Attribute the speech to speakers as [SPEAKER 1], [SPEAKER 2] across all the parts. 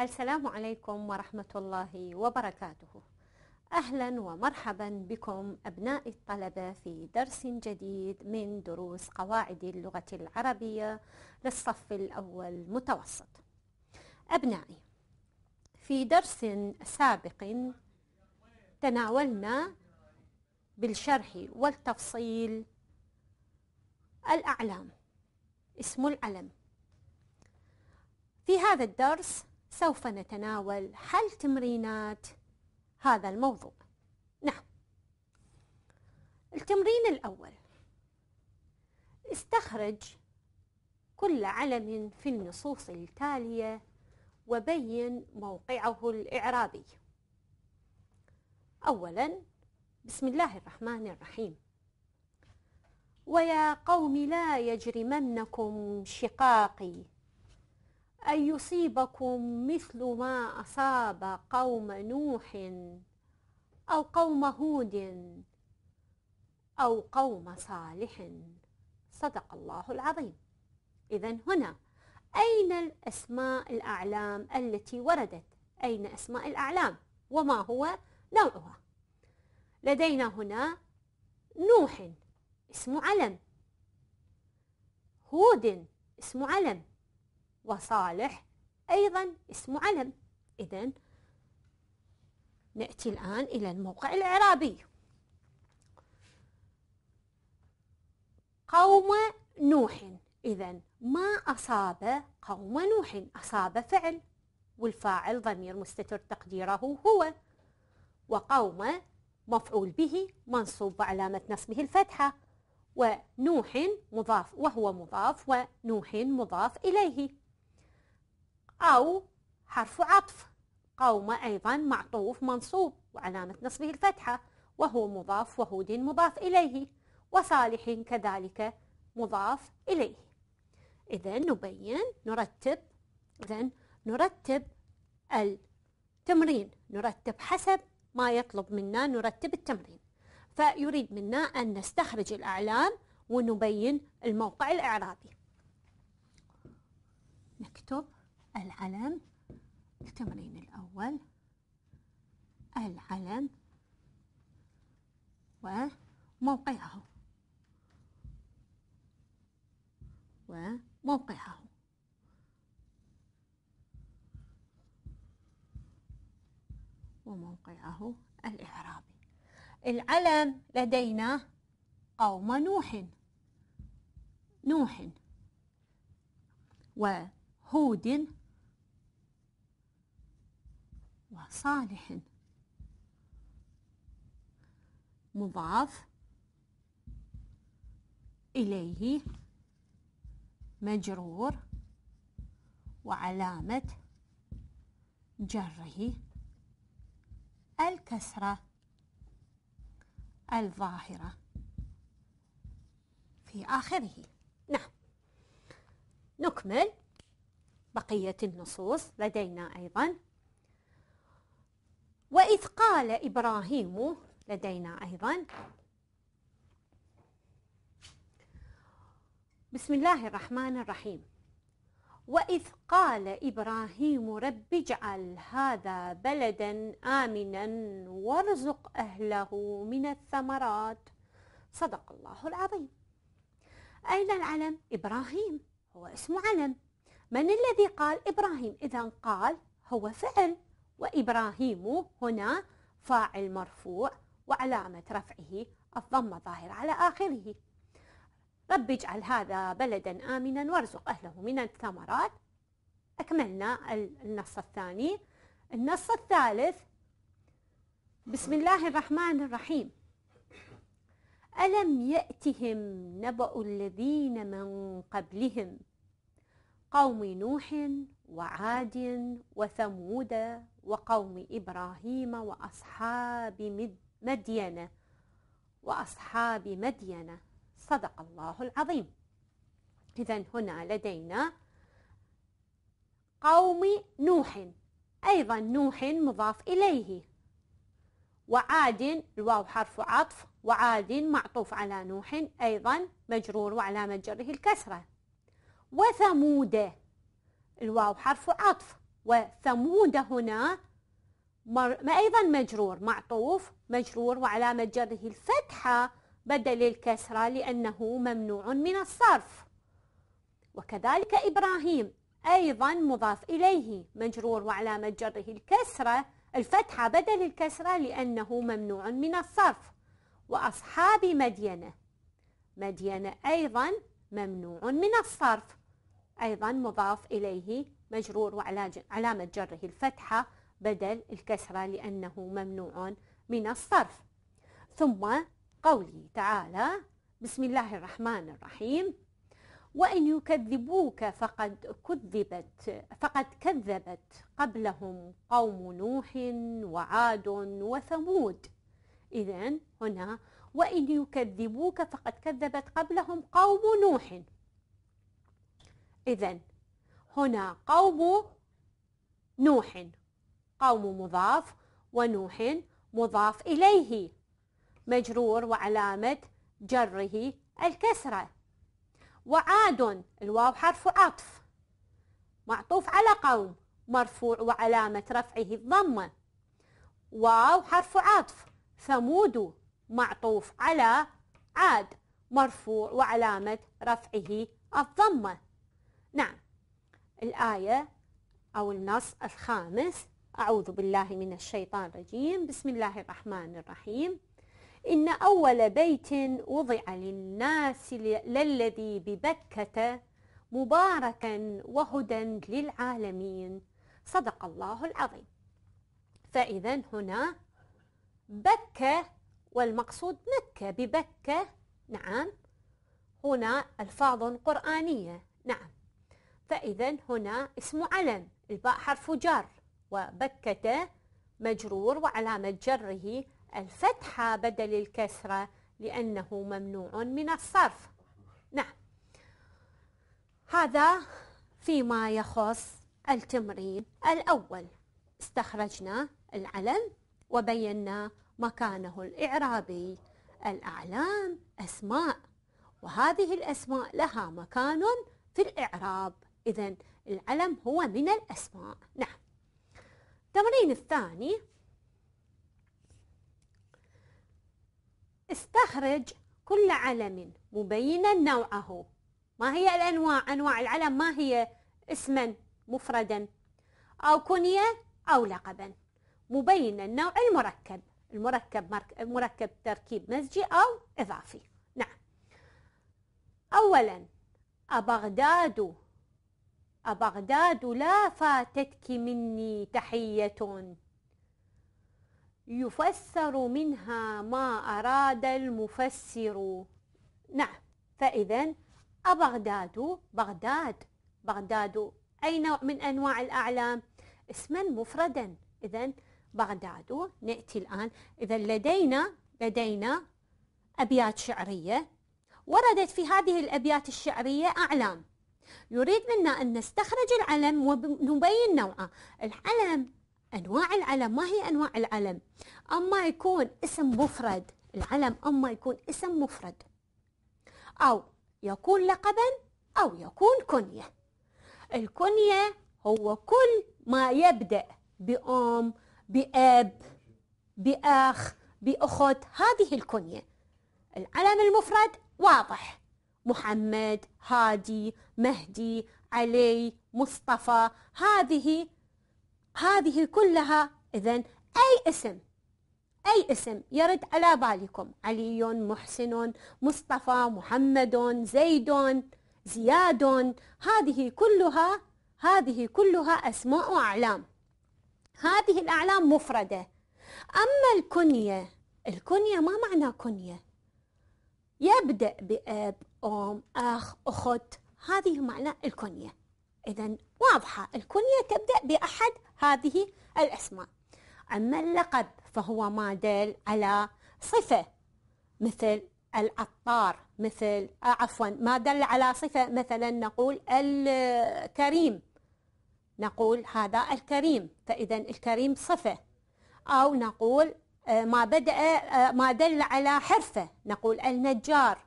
[SPEAKER 1] السلام عليكم ورحمة الله وبركاته أهلا ومرحبا بكم أبناء الطلبة في درس جديد من دروس قواعد اللغة العربية للصف الأول متوسط أبنائي في درس سابق تناولنا بالشرح والتفصيل الأعلام اسم العلم في هذا الدرس سوف نتناول حل تمرينات هذا الموضوع نعم التمرين الأول استخرج كل علم في النصوص التالية وبين موقعه الإعرابي أولا بسم الله الرحمن الرحيم ويا قوم لا يجرمنكم شقاقي أن يصيبكم مثل ما أصاب قوم نوح أو قوم هود أو قوم صالح صدق الله العظيم إذا هنا أين الأسماء الأعلام التي وردت؟ أين أسماء الأعلام؟ وما هو نوعها؟ لدينا هنا نوح اسم علم هود اسم علم وصالح أيضا اسم علم إذا نأتي الآن إلى الموقع الإعرابي قوم نوح إذا ما أصاب قوم نوح أصاب فعل والفاعل ضمير مستتر تقديره هو وقوم مفعول به منصوب وعلامة نصبه الفتحة ونوح مضاف وهو مضاف ونوح مضاف إليه أو حرف عطف قوم أيضا معطوف منصوب وعلامة نصبه الفتحة وهو مضاف وهود مضاف إليه وصالح كذلك مضاف إليه إذا نبين نرتب إذا نرتب التمرين نرتب حسب ما يطلب منا نرتب التمرين فيريد منا أن نستخرج الأعلام ونبين الموقع الإعرابي نكتب العلم التمرين الأول العلم وموقعه وموقعه وموقعه الإعرابي العلم لدينا قوم نوح نوح وهود وصالح مضاف إليه مجرور وعلامة جره الكسرة الظاهرة في آخره نعم نكمل بقية النصوص لدينا أيضاً وإذ قال إبراهيم لدينا أيضا بسم الله الرحمن الرحيم وإذ قال إبراهيم رب اجعل هذا بلدا آمنا وارزق أهله من الثمرات صدق الله العظيم أين العلم؟ إبراهيم هو اسمه علم من الذي قال إبراهيم؟ إذا قال هو فعل وإبراهيم هنا فاعل مرفوع وعلامة رفعه الضمة ظاهرة على آخره رب اجعل هذا بلدا آمنا وارزق أهله من الثمرات أكملنا النص الثاني النص الثالث بسم الله الرحمن الرحيم ألم يأتهم نبأ الذين من قبلهم قوم نوح وعاد وثمود وقوم إبراهيم وأصحاب مدين وأصحاب مدين صدق الله العظيم إذا هنا لدينا قوم نوح أيضا نوح مضاف إليه وعاد الواو حرف عطف وعاد معطوف على نوح أيضا مجرور وعلامة جره الكسرة وثمود الواو حرف عطف وثمود هنا ما أيضا مجرور معطوف مجرور وعلامة جره الفتحة بدل الكسرة لأنه ممنوع من الصرف وكذلك إبراهيم أيضا مضاف إليه مجرور وعلامة جره الكسرة الفتحة بدل الكسرة لأنه ممنوع من الصرف وأصحاب مدينة مدينة أيضا ممنوع من الصرف أيضا مضاف إليه مجرور وعلامة جره الفتحة بدل الكسرة لأنه ممنوع من الصرف ثم قوله تعالى بسم الله الرحمن الرحيم وإن يكذبوك فقد كذبت فقد كذبت قبلهم قوم نوح وعاد وثمود إذا هنا وإن يكذبوك فقد كذبت قبلهم قوم نوح إذا هنا قوم نوح قوم مضاف ونوح مضاف إليه مجرور وعلامة جره الكسرة وعاد الواو حرف عطف معطوف على قوم مرفوع وعلامة رفعه الضمة واو حرف عطف ثمود معطوف على عاد مرفوع وعلامة رفعه الضمة نعم الآية أو النص الخامس أعوذ بالله من الشيطان الرجيم بسم الله الرحمن الرحيم إن أول بيت وضع للناس للذي ببكة مباركا وهدى للعالمين صدق الله العظيم فإذا هنا بكة والمقصود مكة ببكة نعم هنا ألفاظ قرآنية نعم فإذا هنا اسم علم الباء حرف جر وبكة مجرور وعلامة جره الفتحة بدل الكسرة لأنه ممنوع من الصرف نعم هذا فيما يخص التمرين الأول استخرجنا العلم وبينا مكانه الإعرابي الأعلام أسماء وهذه الأسماء لها مكان في الإعراب إذا العلم هو من الأسماء نعم التمرين الثاني استخرج كل علم مبينا نوعه ما هي الأنواع أنواع العلم ما هي اسما مفردا أو كنية أو لقبا مبينا النوع المركب المركب مركب تركيب مزجي أو إضافي نعم أولا أبغداد أبغداد لا فاتتك مني تحية يفسر منها ما أراد المفسر نعم فإذا أبغداد بغداد بغداد أي نوع من أنواع الأعلام اسما مفردا إذا بغداد نأتي الآن إذا لدينا لدينا أبيات شعرية وردت في هذه الأبيات الشعرية أعلام يريد منا أن نستخرج العلم ونبين نوعه العلم أنواع العلم ما هي أنواع العلم أما يكون اسم مفرد العلم أما يكون اسم مفرد أو يكون لقبا أو يكون كنية الكنية هو كل ما يبدأ بأم بأب بأخ بأخت هذه الكنية العلم المفرد واضح محمد هادي مهدي علي مصطفى هذه هذه كلها إذا أي اسم أي اسم يرد على بالكم علي محسن مصطفى محمد زيد زياد هذه كلها هذه كلها أسماء أعلام هذه الأعلام مفردة أما الكنية الكنية ما معنى كنية يبدأ بأب أم أخ أخت هذه معنى الكنية إذا واضحة الكنية تبدأ بأحد هذه الأسماء أما اللقب فهو ما دل على صفة مثل العطار مثل آه، عفوا ما دل على صفة مثلا نقول الكريم نقول هذا الكريم فإذا الكريم صفة أو نقول آه، ما بدأ آه، ما دل على حرفة نقول النجار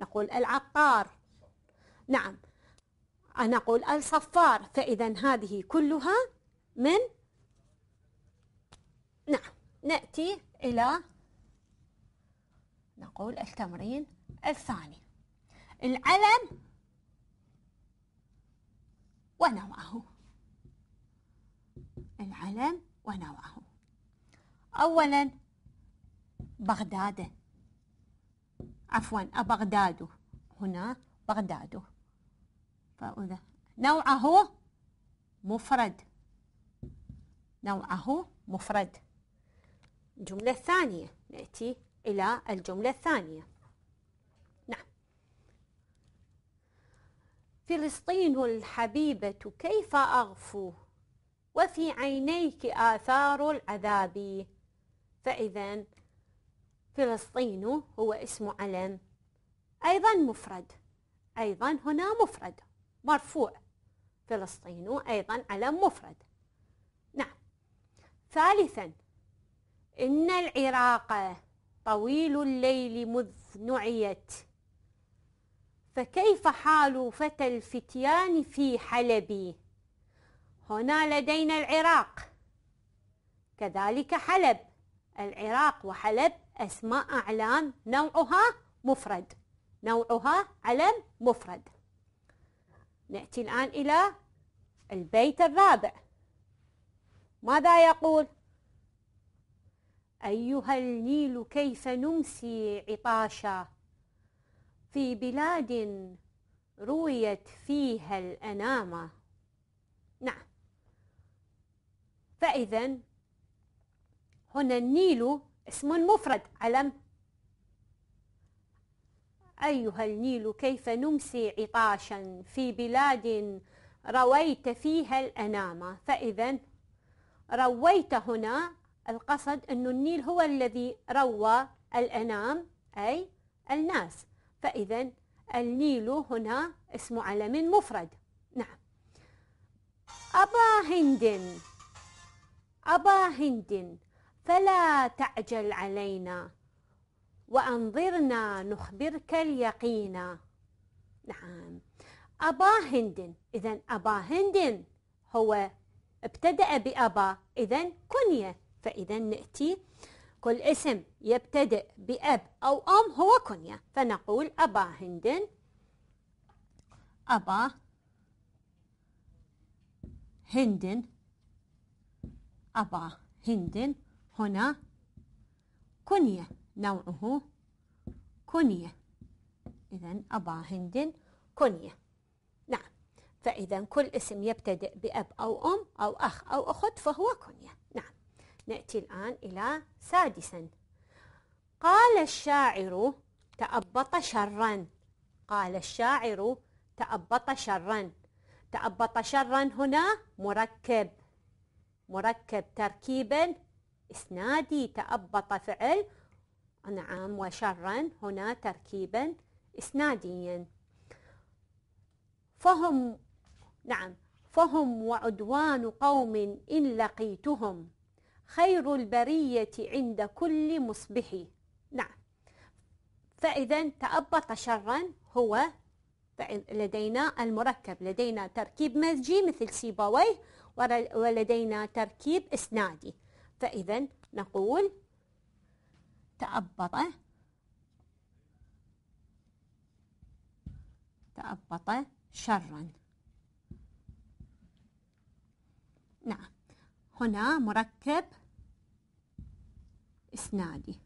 [SPEAKER 1] نقول العطار نعم نقول الصفار فإذا هذه كلها من نعم نأتي إلى نقول التمرين الثاني العلم ونوعه العلم ونوعه أولا بغداده عفوا بغداد هنا بغداده فإذا نوعه مفرد نوعه مفرد الجملة الثانية نأتي إلى الجملة الثانية نعم فلسطين الحبيبة كيف أغفو وفي عينيك آثار العذاب فإذا فلسطين هو اسم علم أيضا مفرد أيضا هنا مفرد مرفوع فلسطين أيضا علم مفرد نعم ثالثا إن العراق طويل الليل مذ نعيت فكيف حال فتى الفتيان في حلب هنا لدينا العراق كذلك حلب العراق وحلب أسماء أعلام نوعها مفرد نوعها علم مفرد نأتي الآن إلى البيت الرابع ماذا يقول؟ أيها النيل كيف نمسي عطاشا في بلاد رويت فيها الأنامة نعم فإذا هنا النيل اسم مفرد علم أيها النيل كيف نمسي عطاشا في بلاد رويت فيها الأنام فإذا رويت هنا القصد أن النيل هو الذي روى الأنام أي الناس فإذا النيل هنا اسم علم مفرد نعم أبا هند أبا هند فلا تعجل علينا وأنظرنا نخبرك اليقين نعم أبا هند إذا أبا هند هو ابتدأ بأبا إذا كنية فإذا نأتي كل اسم يبتدئ بأب أو أم هو كنية فنقول أبا هند أبا هند أبا هند هنا كنية نوعه كنية إذا أبا هند كنية نعم فإذا كل اسم يبتدئ بأب أو أم أو أخ أو أخت فهو كنية نعم نأتي الآن إلى سادسا قال الشاعر تأبط شرا قال الشاعر تأبط شرا تأبط شرا هنا مركب مركب تركيبا إسنادي تأبط فعل نعم وشرا هنا تركيبا إسناديا فهم نعم فهم وعدوان قوم إن لقيتهم خير البرية عند كل مصبح نعم فإذا تأبط شرا هو لدينا المركب لدينا تركيب مزجي مثل سيبويه ولدينا تركيب إسنادي فإذا نقول تأبط تأبط شرا نعم هنا مركب إسنادي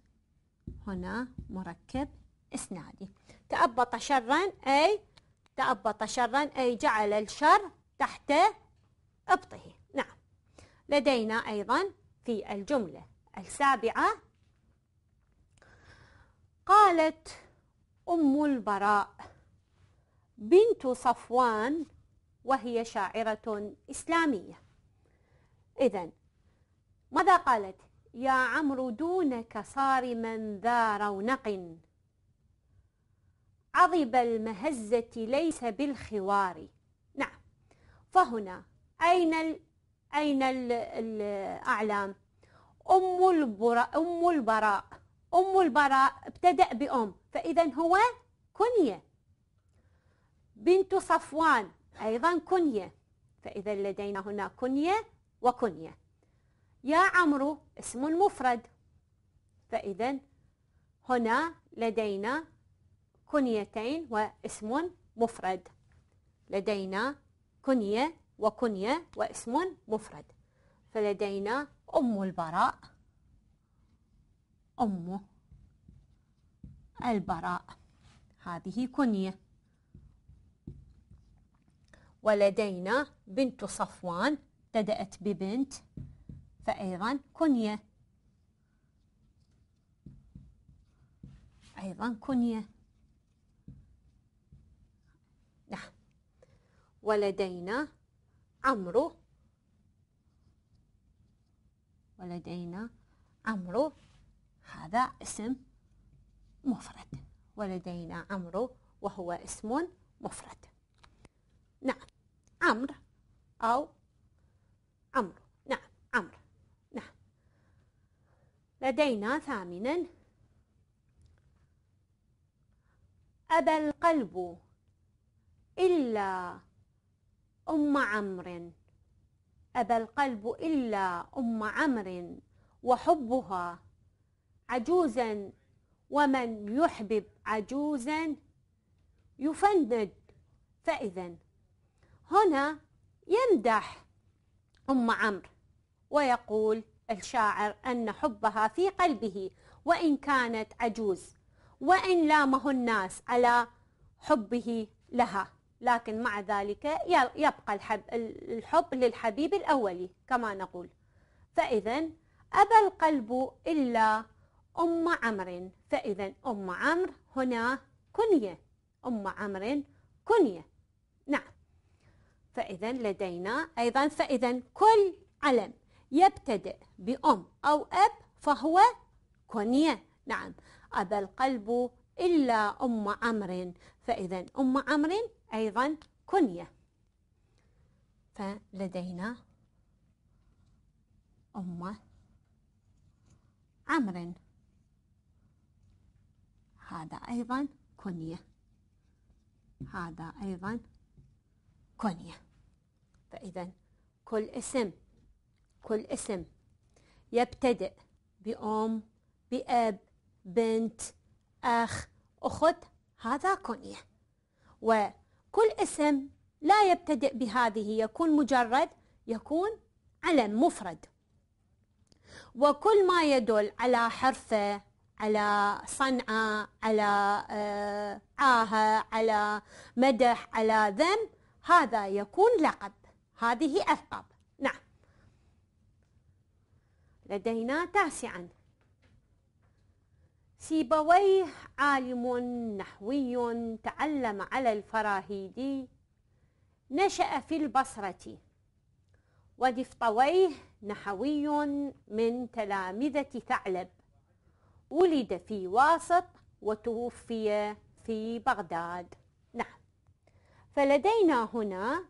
[SPEAKER 1] هنا مركب إسنادي تأبط شرا أي تأبط شرا أي جعل الشر تحت إبطه نعم لدينا أيضا في الجملة السابعة قالت أم البراء بنت صفوان وهي شاعرة إسلامية إذا ماذا قالت؟ يا عمرو دونك صارما ذا رونق عضب المهزة ليس بالخوار نعم فهنا أين أين الأعلام أم البراء أم البراء أم البراء ابتدأ بأم فإذا هو كنية بنت صفوان أيضا كنية فإذا لدينا هنا كنية وكنية يا عمرو اسم مفرد فإذا هنا لدينا كنيتين واسم مفرد لدينا كنية وكنية واسم مفرد فلدينا أم البراء أم البراء هذه كنية ولدينا بنت صفوان بدأت ببنت فأيضا كنية أيضا كنية نعم ولدينا عمرو ولدينا عمرو هذا اسم مفرد ولدينا عمرو وهو اسم مفرد نعم أمر أو أمر نعم أمر نعم لدينا ثامنا أبى القلب إلا أم عمرو أبى القلب إلا أم عمرو وحبها عجوزا ومن يحبب عجوزا يفند فإذا هنا يمدح أم عمرو ويقول الشاعر أن حبها في قلبه وإن كانت عجوز وإن لامه الناس على حبه لها لكن مع ذلك يبقى الحب الحب للحبيب الأولي كما نقول فإذا أبى القلب إلا أم عمر فإذا أم عمر هنا كنية أم عمر كنية نعم فإذا لدينا أيضا فإذا كل علم يبتدئ بأم أو أب فهو كنية نعم أبى القلب إلا أم عمر فإذا أم عمر أيضا كنية فلدينا أم عمر هذا أيضا كنية هذا أيضا كنية فإذا كل اسم كل اسم يبتدئ بأم بأب بنت أخ أخت هذا كنية و كل اسم لا يبتدئ بهذه يكون مجرد يكون علم مفرد وكل ما يدل على حرفه على صنعه على آه، عاهة على مدح على ذم هذا يكون لقب هذه ألقاب نعم لدينا تاسعا سيبويه عالم نحوي تعلم على الفراهيدي نشأ في البصرة ودفطويه نحوي من تلامذة ثعلب ولد في واسط وتوفي في بغداد نعم فلدينا هنا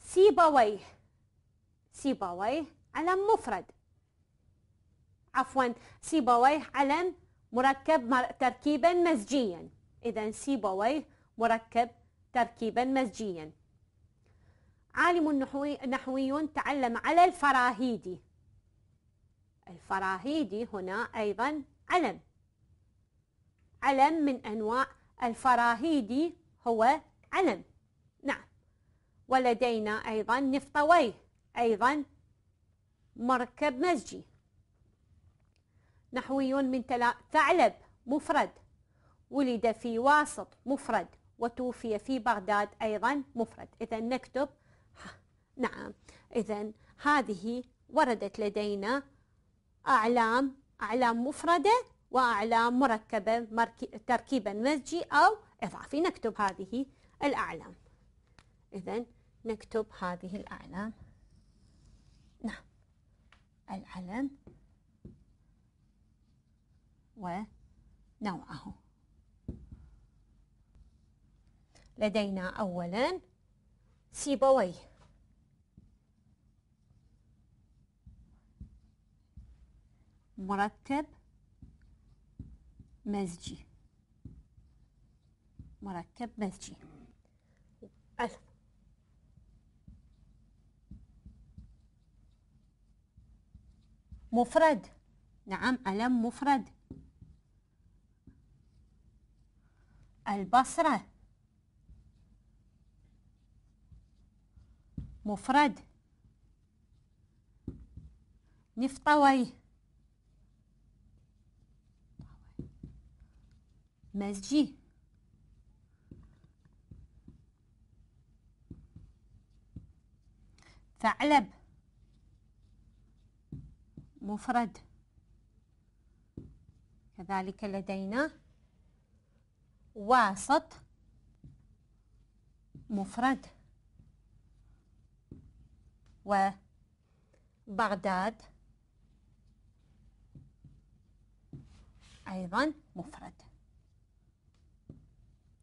[SPEAKER 1] سيبويه سيبويه على مفرد عفوا سيبويه علم مركب تركيبا مزجيا إذا سيبويه مركب تركيبا مزجيا عالم نحوي, نحوي تعلم على الفراهيدي الفراهيدي هنا أيضا علم علم من أنواع الفراهيدي هو علم نعم ولدينا أيضا نفطويه أيضا مركب مزجي نحوي من ثعلب مفرد ولد في واسط مفرد وتوفي في بغداد أيضا مفرد إذا نكتب نعم إذا هذه وردت لدينا أعلام أعلام مفردة وأعلام مركبة تركيبا مزجي أو إضافي نكتب هذه الأعلام إذا نكتب هذه الأعلام نعم العلم ونوعه لدينا أولا سيبوي مرتب مزجي مركب مزجي ألف مفرد نعم ألم مفرد البصرة مفرد نفطوي مسجي ثعلب مفرد كذلك لدينا وسط مفرد وبغداد أيضا مفرد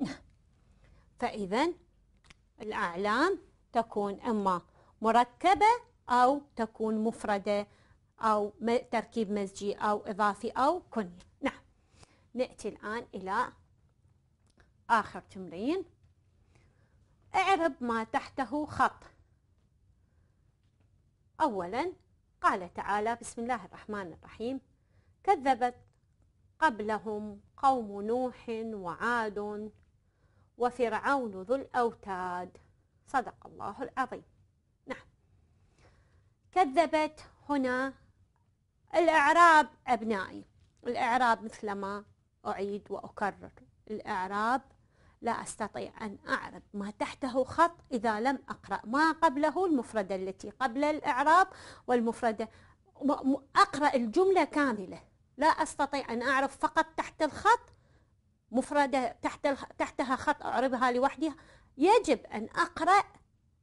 [SPEAKER 1] فإذا الأعلام تكون إما مركبة أو تكون مفردة أو تركيب مزجي أو إضافي أو كني نعم نأتي الآن إلى آخر تمرين اعرب ما تحته خط أولا قال تعالى بسم الله الرحمن الرحيم كذبت قبلهم قوم نوح وعاد وفرعون ذو الأوتاد صدق الله العظيم نعم كذبت هنا الإعراب أبنائي الإعراب مثل ما أعيد وأكرر الإعراب لا أستطيع أن أعرب ما تحته خط إذا لم أقرأ ما قبله المفردة التي قبل الإعراب والمفردة أقرأ الجملة كاملة لا أستطيع أن أعرف فقط تحت الخط مفردة تحت تحتها خط أعربها لوحدها يجب أن أقرأ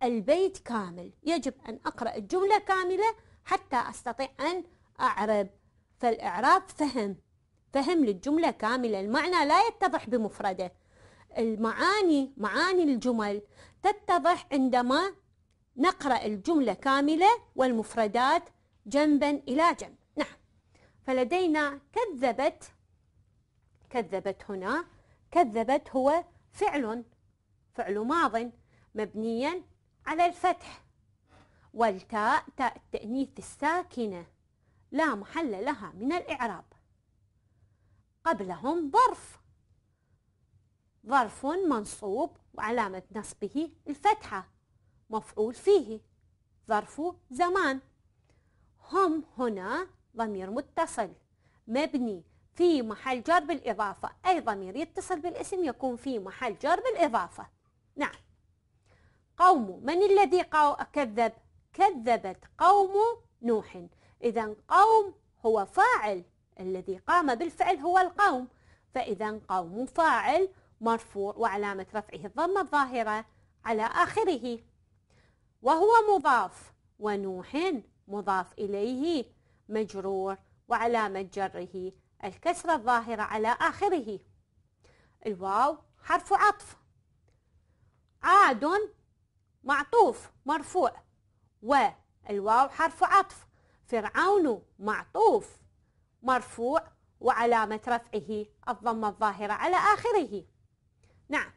[SPEAKER 1] البيت كامل يجب أن أقرأ الجملة كاملة حتى أستطيع أن أعرب فالإعراب فهم فهم للجملة كاملة المعنى لا يتضح بمفرده المعاني معاني الجمل تتضح عندما نقرأ الجملة كاملة والمفردات جنبا إلى جنب نعم فلدينا كذبت كذبت هنا كذبت هو فعل فعل ماض مبنيا على الفتح والتاء تاء التأنيث الساكنة لا محل لها من الإعراب قبلهم ظرف ظرف منصوب وعلامة نصبه الفتحة مفعول فيه ظرف زمان هم هنا ضمير متصل مبني في محل جر بالإضافة أي ضمير يتصل بالاسم يكون في محل جر بالإضافة نعم قوم من الذي كذب كذبت قوم نوح إذا قوم هو فاعل الذي قام بالفعل هو القوم فإذا قوم فاعل مرفوع وعلامة رفعه الضمة الظاهرة على آخره وهو مضاف ونوح مضاف إليه مجرور وعلامة جره الكسرة الظاهرة على آخره الواو حرف عطف عاد معطوف مرفوع والواو حرف عطف فرعون معطوف مرفوع وعلامة رفعه الضمة الظاهرة على آخره نعم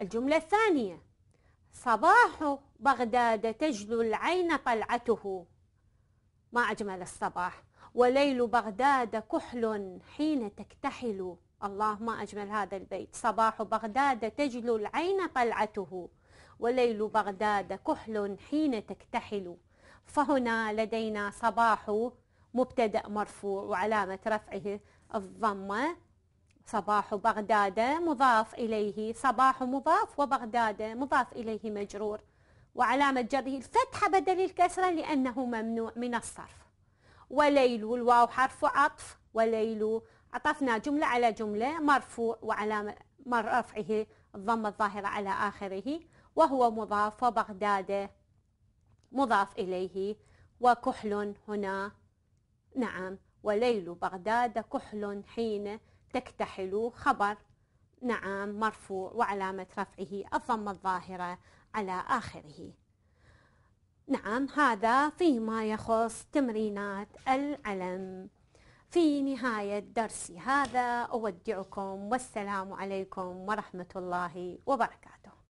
[SPEAKER 1] الجملة الثانية صباح بغداد تجلو العين طلعته ما أجمل الصباح وليل بغداد كحل حين تكتحل الله ما أجمل هذا البيت صباح بغداد تجلو العين طلعته وليل بغداد كحل حين تكتحل فهنا لدينا صباح مبتدأ مرفوع وعلامة رفعه الضمة صباح بغداد مضاف إليه صباح مضاف وبغداد مضاف إليه مجرور وعلامة جره الفتحة بدل الكسرة لأنه ممنوع من الصرف وليل الواو حرف عطف وليل عطفنا جملة على جملة مرفوع وعلامة رفعه الضمة الظاهرة على آخره وهو مضاف وبغداد مضاف إليه وكحل هنا نعم وليل بغداد كحل حين تكتحل خبر نعم مرفوع وعلامة رفعه الضم الظاهرة على آخره نعم هذا فيما يخص تمرينات العلم في نهاية درسي هذا أودعكم والسلام عليكم ورحمة الله وبركاته